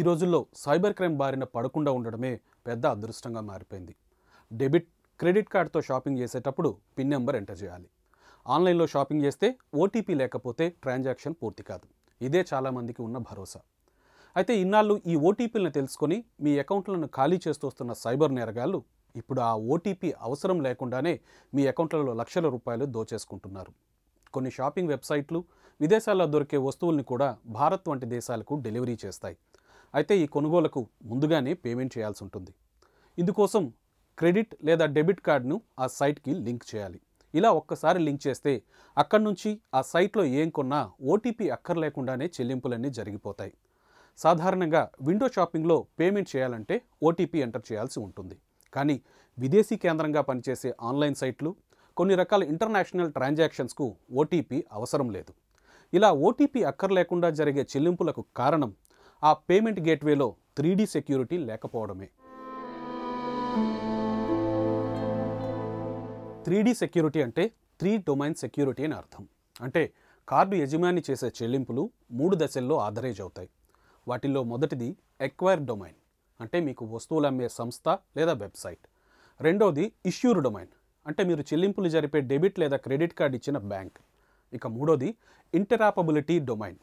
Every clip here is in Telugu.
ఈ రోజుల్లో సైబర్ క్రైమ్ బారిన పడకుండా ఉండడమే పెద్ద అదృష్టంగా మారిపోయింది డెబిట్ క్రెడిట్ కార్డ్తో షాపింగ్ చేసేటప్పుడు పిన్ నెంబర్ ఎంటర్ చేయాలి ఆన్లైన్లో షాపింగ్ చేస్తే ఓటీపీ లేకపోతే ట్రాన్సాక్షన్ పూర్తి కాదు ఇదే చాలామందికి ఉన్న భరోసా అయితే ఇన్నాళ్ళు ఈ ఓటీపీలను తెలుసుకొని మీ అకౌంట్లను ఖాళీ చేస్తూస్తున్న సైబర్ నేరగాళ్ళు ఇప్పుడు ఆ ఓటీపీ అవసరం లేకుండానే మీ అకౌంట్లలో లక్షల రూపాయలు దోచేసుకుంటున్నారు కొన్ని షాపింగ్ వెబ్సైట్లు విదేశాల్లో దొరికే వస్తువుల్ని కూడా భారత్ వంటి దేశాలకు డెలివరీ చేస్తాయి అయితే ఈ కొనుగోలకు ముందుగానే పేమెంట్ చేయాల్సి ఉంటుంది ఇందుకోసం క్రెడిట్ లేదా డెబిట్ కార్డును ఆ సైట్కి లింక్ చేయాలి ఇలా ఒక్కసారి లింక్ చేస్తే అక్కడి నుంచి ఆ సైట్లో ఏం కొన్నా ఓటీపీ అక్కర్లేకుండానే చెల్లింపులన్నీ జరిగిపోతాయి సాధారణంగా విండో షాపింగ్లో పేమెంట్ చేయాలంటే ఓటీపీ ఎంటర్ చేయాల్సి ఉంటుంది కానీ విదేశీ కేంద్రంగా పనిచేసే ఆన్లైన్ సైట్లు కొన్ని రకాల ఇంటర్నేషనల్ ట్రాన్సాక్షన్స్కు ఓటీపీ అవసరం లేదు ఇలా ఓటీపీ అక్కర్లేకుండా జరిగే చెల్లింపులకు కారణం ఆ పేమెంట్ గేట్వేలో త్రీ డీ సెక్యూరిటీ లేకపోవడమే త్రీ డీ సెక్యూరిటీ అంటే త్రీ డొమైన్ సెక్యూరిటీ అని అర్థం అంటే కార్డు యజమాని చేసే చెల్లింపులు మూడు దశల్లో ఆధరేజ్ అవుతాయి వాటిల్లో మొదటిది ఎక్వైర్ డొమైన్ అంటే మీకు వస్తువులు అమ్మే సంస్థ లేదా వెబ్సైట్ రెండవది ఇష్యూర్ డొమైన్ అంటే మీరు చెల్లింపులు జరిపే డెబిట్ లేదా క్రెడిట్ కార్డు ఇచ్చిన బ్యాంక్ ఇక మూడోది ఇంటరాపబిలిటీ డొమైన్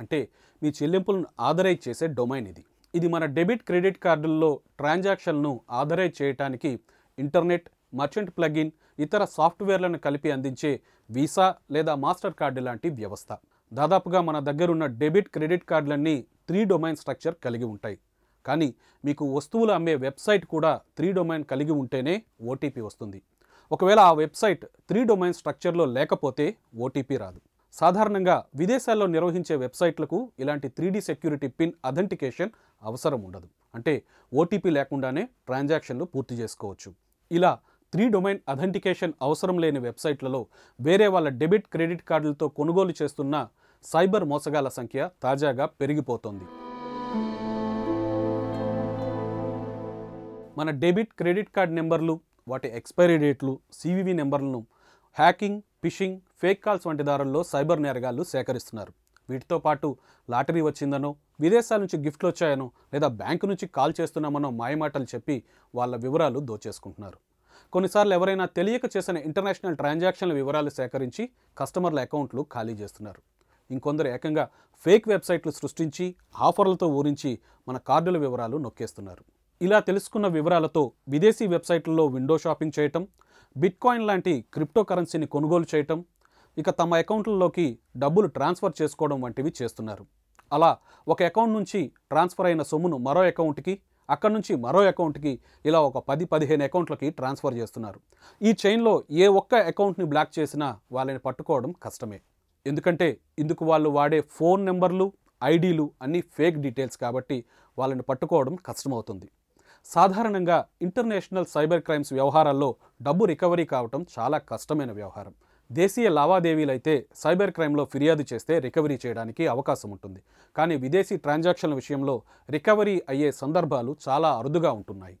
అంటే మీ చెల్లింపులను ఆధరైజ్ చేసే డొమైన్ ఇది ఇది మన డెబిట్ క్రెడిట్ కార్డుల్లో ట్రాన్సాక్షన్ను ఆధరైజ్ చేయడానికి ఇంటర్నెట్ మర్చెంట్ ప్లగిన్ ఇతర సాఫ్ట్వేర్లను కలిపి అందించే వీసా లేదా మాస్టర్ కార్డు లాంటి వ్యవస్థ దాదాపుగా మన దగ్గరున్న డెబిట్ క్రెడిట్ కార్డులన్నీ త్రీ డొమైన్ స్ట్రక్చర్ కలిగి ఉంటాయి కానీ మీకు వస్తువులు అమ్మే వెబ్సైట్ కూడా త్రీ డొమైన్ కలిగి ఉంటేనే ఓటీపీ వస్తుంది ఒకవేళ ఆ వెబ్సైట్ త్రీ డొమైన్ స్ట్రక్చర్లో లేకపోతే ఓటీపీ రాదు సాధారణంగా విదేశాల్లో నిర్వహించే వెబ్సైట్లకు ఇలాంటి త్రీడీ సెక్యూరిటీ పిన్ అథెంటికేషన్ అవసరం ఉండదు అంటే ఓటీపీ లేకుండానే ట్రాన్సాక్షన్లు పూర్తి చేసుకోవచ్చు ఇలా త్రీ డొమైన్ అథెంటికేషన్ అవసరం లేని వెబ్సైట్లలో వేరే వాళ్ళ డెబిట్ క్రెడిట్ కార్డులతో కొనుగోలు చేస్తున్న సైబర్ మోసగాల సంఖ్య తాజాగా పెరిగిపోతోంది మన డెబిట్ క్రెడిట్ కార్డ్ నెంబర్లు వాటి ఎక్స్పైరీ డేట్లు సివివి నెంబర్లను హ్యాకింగ్ ఫిషింగ్ ఫేక్ కాల్స్ వంటి దారుల్లో సైబర్ నేరగాళ్లు సేకరిస్తున్నారు వీటితో పాటు లాటరీ వచ్చిందనో విదేశాల నుంచి గిఫ్ట్లు వచ్చాయనో లేదా బ్యాంకు నుంచి కాల్ చేస్తున్నామనో మాయమాటలు చెప్పి వాళ్ళ వివరాలు దోచేసుకుంటున్నారు కొన్నిసార్లు ఎవరైనా తెలియక చేసిన ఇంటర్నేషనల్ ట్రాన్సాక్షన్ల వివరాలు సేకరించి కస్టమర్ల అకౌంట్లు ఖాళీ చేస్తున్నారు ఇంకొందరు ఏకంగా ఫేక్ వెబ్సైట్లు సృష్టించి ఆఫర్లతో ఊరించి మన కార్డుల వివరాలు నొక్కేస్తున్నారు ఇలా తెలుసుకున్న వివరాలతో విదేశీ వెబ్సైట్లలో విండో షాపింగ్ చేయటం బిట్కాయిన్ లాంటి క్రిప్టో కరెన్సీని కొనుగోలు చేయటం ఇక తమ అకౌంట్లలోకి డబ్బులు ట్రాన్స్ఫర్ చేసుకోవడం వంటివి చేస్తున్నారు అలా ఒక అకౌంట్ నుంచి ట్రాన్స్ఫర్ అయిన సొమ్మును మరో అకౌంట్కి అక్కడ నుంచి మరో అకౌంట్కి ఇలా ఒక పది పదిహేను అకౌంట్లకి ట్రాన్స్ఫర్ చేస్తున్నారు ఈ చైన్లో ఏ ఒక్క అకౌంట్ని బ్లాక్ చేసినా వాళ్ళని పట్టుకోవడం కష్టమే ఎందుకంటే ఇందుకు వాళ్ళు వాడే ఫోన్ నెంబర్లు ఐడీలు అన్నీ ఫేక్ డీటెయిల్స్ కాబట్టి వాళ్ళని పట్టుకోవడం కష్టమవుతుంది సాధారణంగా ఇంటర్నేషనల్ సైబర్ క్రైమ్స్ వ్యవహారాల్లో డబ్బు రికవరీ కావటం చాలా కష్టమైన వ్యవహారం దేశీయ లావాదేవీలు అయితే సైబర్ క్రైమ్లో ఫిర్యాదు చేస్తే రికవరీ చేయడానికి అవకాశం ఉంటుంది కానీ విదేశీ ట్రాన్సాక్షన్ల విషయంలో రికవరీ అయ్యే సందర్భాలు చాలా అరుదుగా ఉంటున్నాయి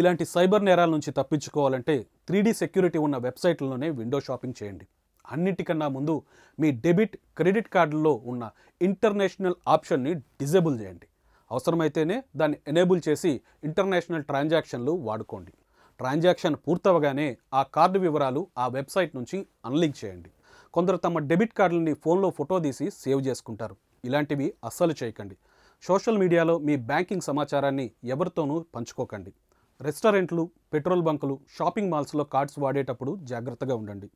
ఇలాంటి సైబర్ నేరాల నుంచి తప్పించుకోవాలంటే త్రీడీ సెక్యూరిటీ ఉన్న వెబ్సైట్లలోనే విండో షాపింగ్ చేయండి అన్నిటికన్నా ముందు మీ డెబిట్ క్రెడిట్ కార్డుల్లో ఉన్న ఇంటర్నేషనల్ ఆప్షన్ని డిజేబుల్ చేయండి అవసరమైతేనే దాన్ని ఎనేబుల్ చేసి ఇంటర్నేషనల్ ట్రాన్సాక్షన్లు వాడుకోండి ట్రాన్సాక్షన్ పూర్తవగానే ఆ కార్డు వివరాలు ఆ వెబ్సైట్ నుంచి అన్లింక్ చేయండి కొందరు తమ డెబిట్ కార్డులని ఫోన్లో ఫోటో తీసి సేవ్ చేసుకుంటారు ఇలాంటివి అస్సలు చేయకండి సోషల్ మీడియాలో మీ బ్యాంకింగ్ సమాచారాన్ని ఎవరితోనూ పంచుకోకండి రెస్టారెంట్లు పెట్రోల్ బంకులు షాపింగ్ మాల్స్లో కార్డ్స్ వాడేటప్పుడు జాగ్రత్తగా ఉండండి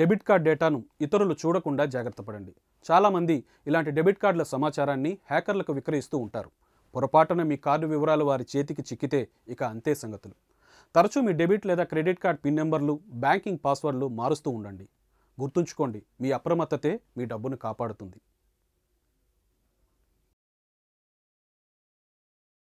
డెబిట్ కార్డ్ డేటాను ఇతరులు చూడకుండా జాగ్రత్త పడండి చాలామంది ఇలాంటి డెబిట్ కార్డుల సమాచారాన్ని హ్యాకర్లకు విక్రయిస్తూ ఉంటారు పొరపాటున మీ కార్డు వివరాలు వారి చేతికి చిక్కితే ఇక అంతే సంగతులు తరచూ మీ డెబిట్ లేదా క్రెడిట్ కార్డ్ పిన్ నెంబర్లు బ్యాంకింగ్ పాస్వర్డ్లు మారుస్తూ ఉండండి గుర్తుంచుకోండి మీ అప్రమత్తతే మీ డబ్బును కాపాడుతుంది